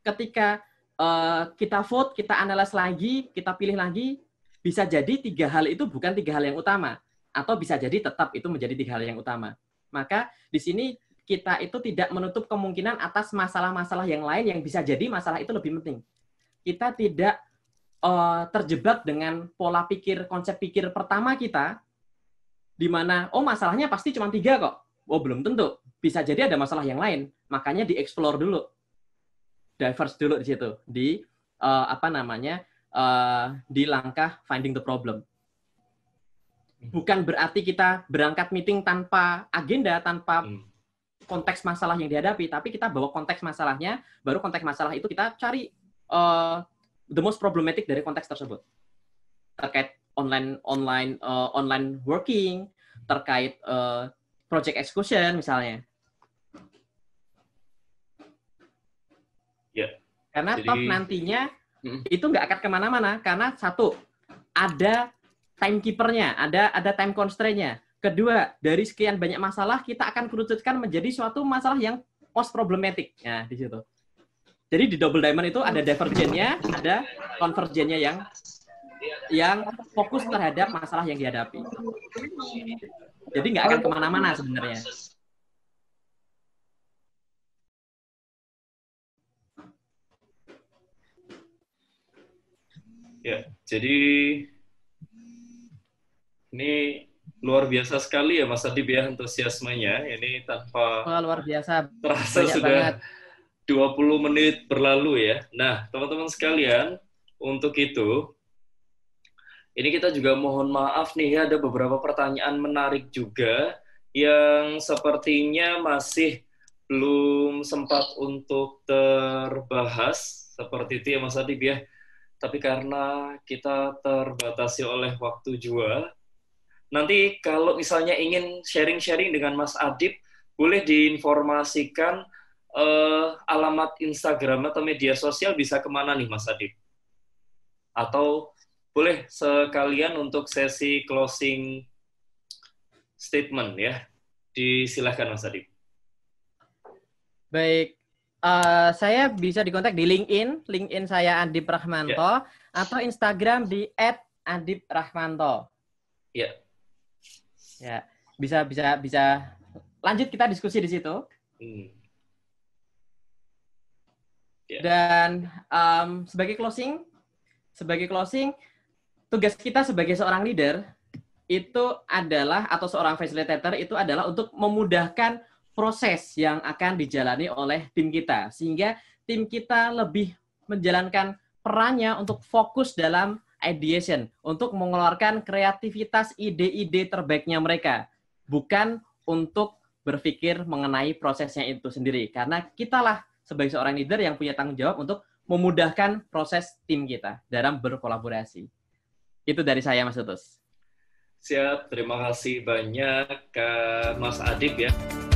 Ketika uh, kita vote, kita analis lagi, kita pilih lagi, bisa jadi tiga hal itu bukan tiga hal yang utama atau bisa jadi tetap itu menjadi tiga hal yang utama. Maka di sini kita itu tidak menutup kemungkinan atas masalah-masalah yang lain yang bisa jadi masalah itu lebih penting. Kita tidak uh, terjebak dengan pola pikir, konsep pikir pertama kita, di mana, oh masalahnya pasti cuma tiga kok. Oh belum tentu. Bisa jadi ada masalah yang lain. Makanya dieksplor dulu. Diverse dulu di situ. Di, uh, apa namanya, uh, di langkah finding the problem bukan berarti kita berangkat meeting tanpa agenda, tanpa hmm. konteks masalah yang dihadapi, tapi kita bawa konteks masalahnya, baru konteks masalah itu kita cari uh, the most problematic dari konteks tersebut. Terkait online online uh, online working, terkait uh, project execution misalnya. Ya. Karena Jadi... top nantinya hmm. itu nggak akan kemana-mana karena satu ada timekeepernya, ada ada time constraint-nya. Kedua, dari sekian banyak masalah kita akan kerucutkan menjadi suatu masalah yang most problematic. ya di situ. Jadi di double diamond itu ada divergennya, ada konvergennya yang yang fokus terhadap masalah yang dihadapi. Jadi nggak akan kemana-mana sebenarnya. Ya, jadi ini luar biasa sekali ya Mas Adib ya antusiasmenya. Ini tanpa oh, luar biasa. Terasa Banyak sudah banget. 20 menit berlalu ya. Nah, teman-teman sekalian, untuk itu ini kita juga mohon maaf nih ya ada beberapa pertanyaan menarik juga yang sepertinya masih belum sempat untuk terbahas seperti itu ya Mas Adib ya. Tapi karena kita terbatasi oleh waktu jual, Nanti kalau misalnya ingin sharing-sharing dengan Mas Adip, boleh diinformasikan uh, alamat Instagram atau media sosial bisa kemana nih Mas Adip? Atau boleh sekalian untuk sesi closing statement ya. Disilahkan Mas Adip. Baik, uh, saya bisa dikontak di LinkedIn, LinkedIn saya Andi Rahmanto, yeah. atau Instagram di @AndiPrahmanto. Ya. Yeah. Ya, bisa bisa bisa lanjut kita diskusi di situ. Hmm. Yeah. Dan um, sebagai closing, sebagai closing, tugas kita sebagai seorang leader itu adalah atau seorang facilitator itu adalah untuk memudahkan proses yang akan dijalani oleh tim kita sehingga tim kita lebih menjalankan perannya untuk fokus dalam ideation untuk mengeluarkan kreativitas ide-ide terbaiknya mereka, bukan untuk berpikir mengenai prosesnya itu sendiri. Karena kitalah sebagai seorang leader yang punya tanggung jawab untuk memudahkan proses tim kita dalam berkolaborasi. Itu dari saya Mas Tutus. Siap, terima kasih banyak Kak Mas Adib ya.